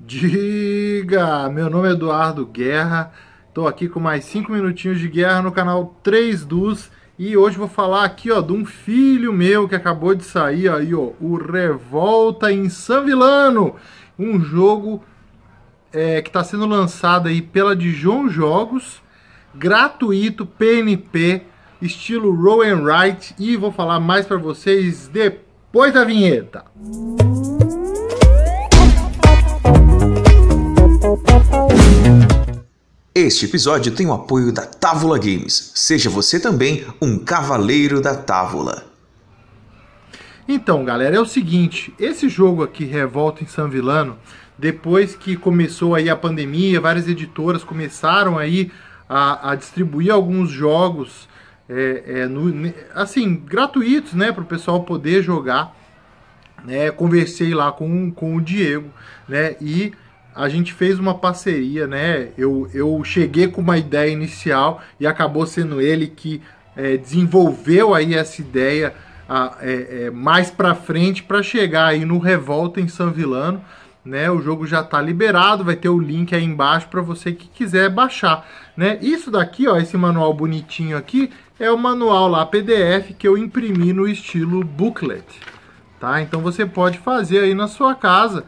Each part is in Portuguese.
Diga! Meu nome é Eduardo Guerra, estou aqui com mais 5 minutinhos de guerra no canal 3 dos e hoje vou falar aqui ó, de um filho meu que acabou de sair aí, ó, o Revolta em San Vilano, um jogo é, que está sendo lançado aí pela Dijon Jogos, gratuito, PNP, estilo Rowan Wright e vou falar mais para vocês depois da vinheta. Música Este episódio tem o apoio da Távola Games. Seja você também um cavaleiro da Távola. Então, galera, é o seguinte, esse jogo aqui, Revolta em San Vilano, depois que começou aí a pandemia, várias editoras começaram aí a, a distribuir alguns jogos, é, é, no, assim, gratuitos, né, para o pessoal poder jogar. Né, conversei lá com, com o Diego, né, e a gente fez uma parceria, né? Eu, eu cheguei com uma ideia inicial e acabou sendo ele que é, desenvolveu aí essa ideia a, é, é, mais para frente para chegar aí no Revolta em São Vilano. Né, o jogo já está liberado, vai ter o link aí embaixo para você que quiser baixar, né? Isso daqui, ó, esse manual bonitinho aqui é o manual lá PDF que eu imprimi no estilo booklet, tá? Então você pode fazer aí na sua casa,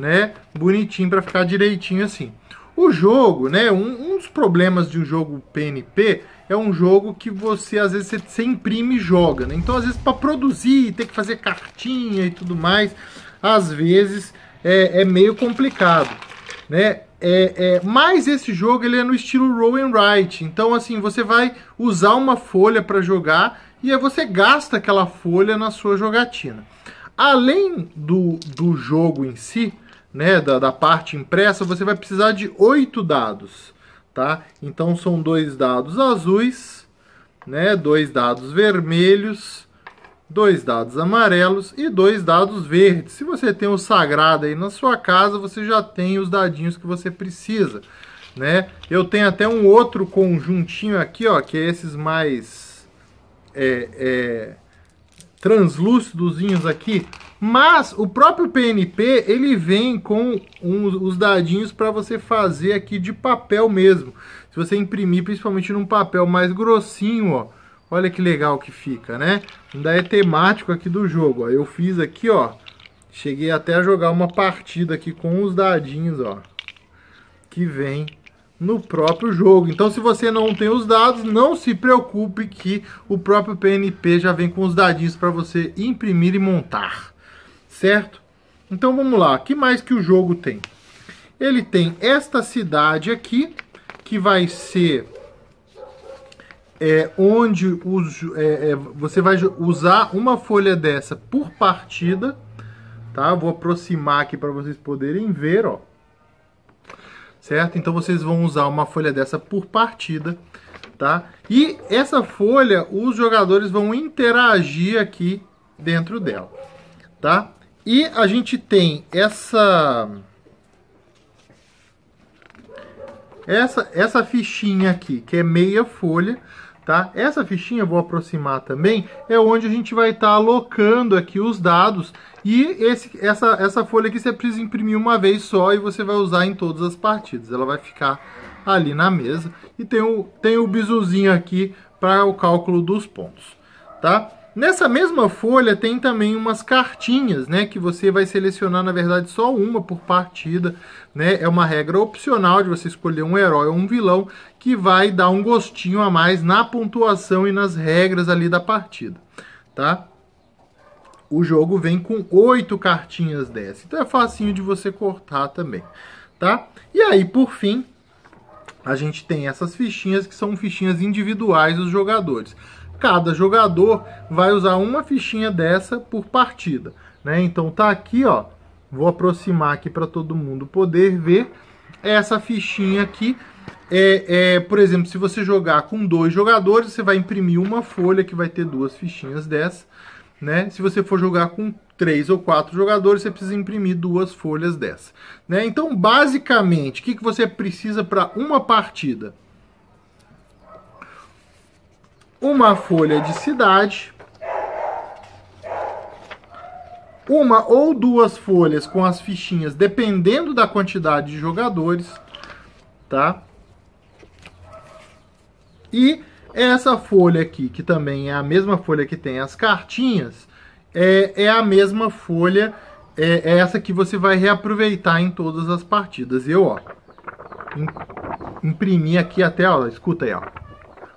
né, bonitinho para ficar direitinho assim. O jogo, né, um, um, dos problemas de um jogo PNP é um jogo que você às vezes você, imprime e joga, né? Então às vezes para produzir tem que fazer cartinha e tudo mais, às vezes é, é meio complicado, né? É, é, mas esse jogo ele é no estilo roll and write, então assim você vai usar uma folha para jogar e aí você gasta aquela folha na sua jogatina. Além do, do jogo em si, né, da, da parte impressa, você vai precisar de oito dados, tá? Então são dois dados azuis, né, dois dados vermelhos, dois dados amarelos e dois dados verdes. Se você tem o sagrado aí na sua casa, você já tem os dadinhos que você precisa, né? Eu tenho até um outro conjuntinho aqui, ó, que é esses mais é, é, translúcidozinhos aqui. Mas o próprio PNP, ele vem com um, os dadinhos para você fazer aqui de papel mesmo. Se você imprimir, principalmente num papel mais grossinho, ó. Olha que legal que fica, né? Ainda é temático aqui do jogo, ó. Eu fiz aqui, ó. Cheguei até a jogar uma partida aqui com os dadinhos, ó. Que vem no próprio jogo. Então, se você não tem os dados, não se preocupe que o próprio PNP já vem com os dadinhos para você imprimir e montar certo? Então vamos lá, o que mais que o jogo tem? Ele tem esta cidade aqui, que vai ser é, onde os, é, é, você vai usar uma folha dessa por partida, tá? Vou aproximar aqui para vocês poderem ver, ó. Certo? Então vocês vão usar uma folha dessa por partida, tá? E essa folha, os jogadores vão interagir aqui dentro dela, tá? E a gente tem essa essa essa fichinha aqui, que é meia folha, tá? Essa fichinha vou aproximar também, é onde a gente vai estar tá alocando aqui os dados e esse, essa, essa folha aqui você precisa imprimir uma vez só e você vai usar em todas as partidas. Ela vai ficar ali na mesa e tem o, tem o bisuzinho aqui para o cálculo dos pontos, tá? Nessa mesma folha tem também umas cartinhas, né, que você vai selecionar, na verdade, só uma por partida, né? É uma regra opcional de você escolher um herói ou um vilão que vai dar um gostinho a mais na pontuação e nas regras ali da partida, tá? O jogo vem com oito cartinhas dessa, então é facinho de você cortar também, tá? E aí, por fim, a gente tem essas fichinhas que são fichinhas individuais dos jogadores cada jogador vai usar uma fichinha dessa por partida. Né? Então tá aqui, ó. Vou aproximar aqui para todo mundo poder ver essa fichinha aqui. É, é, por exemplo, se você jogar com dois jogadores, você vai imprimir uma folha que vai ter duas fichinhas dessa. Né? Se você for jogar com três ou quatro jogadores, você precisa imprimir duas folhas dessa. Né? Então, basicamente, o que, que você precisa para uma partida? uma folha de cidade, uma ou duas folhas com as fichinhas, dependendo da quantidade de jogadores, tá? E essa folha aqui, que também é a mesma folha que tem as cartinhas, é, é a mesma folha, é, é essa que você vai reaproveitar em todas as partidas. Eu, ó, imprimi aqui até, ó, escuta aí, ó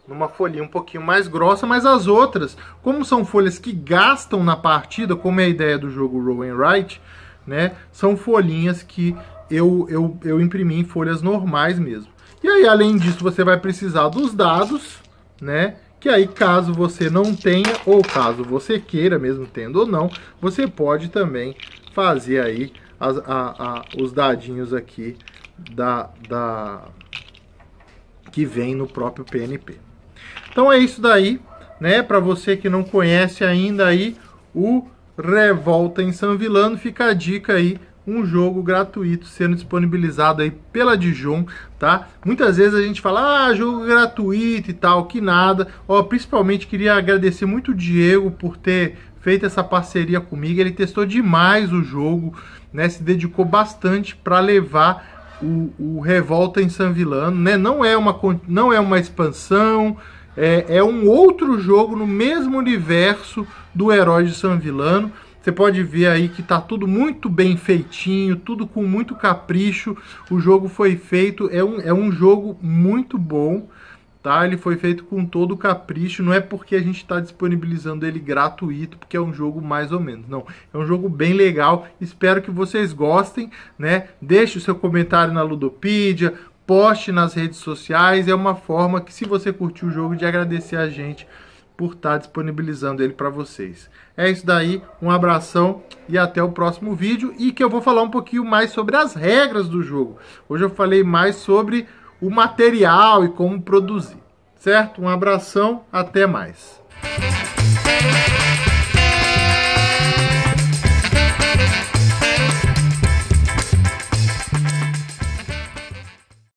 numa folhinha um pouquinho mais grossa, mas as outras, como são folhas que gastam na partida, como é a ideia do jogo Rowan and Write, né, são folhinhas que eu, eu, eu imprimi em folhas normais mesmo. E aí, além disso, você vai precisar dos dados, né, que aí caso você não tenha, ou caso você queira, mesmo tendo ou não, você pode também fazer aí as, a, a, os dadinhos aqui da, da que vem no próprio PNP. Então é isso daí, né? Para você que não conhece ainda aí o Revolta em San Vilano, fica a dica aí, um jogo gratuito sendo disponibilizado aí pela Dijon, tá? Muitas vezes a gente fala, ah, jogo gratuito e tal, que nada. Ó, principalmente queria agradecer muito o Diego por ter feito essa parceria comigo. Ele testou demais o jogo, né? Se dedicou bastante para levar o, o, Revolta em San Vilano, né? Não é uma não é uma expansão, é, é um outro jogo no mesmo universo do Herói de San Vilano. Você pode ver aí que tá tudo muito bem feitinho, tudo com muito capricho. O jogo foi feito, é um, é um jogo muito bom, tá? Ele foi feito com todo capricho, não é porque a gente está disponibilizando ele gratuito, porque é um jogo mais ou menos. Não, é um jogo bem legal. Espero que vocês gostem, né? Deixe o seu comentário na Ludopedia, poste nas redes sociais. É uma forma que, se você curtiu o jogo, de agradecer a gente por estar tá disponibilizando ele para vocês. É isso daí, um abração e até o próximo vídeo e que eu vou falar um pouquinho mais sobre as regras do jogo. Hoje eu falei mais sobre o material e como produzir, certo? Um abração, até mais.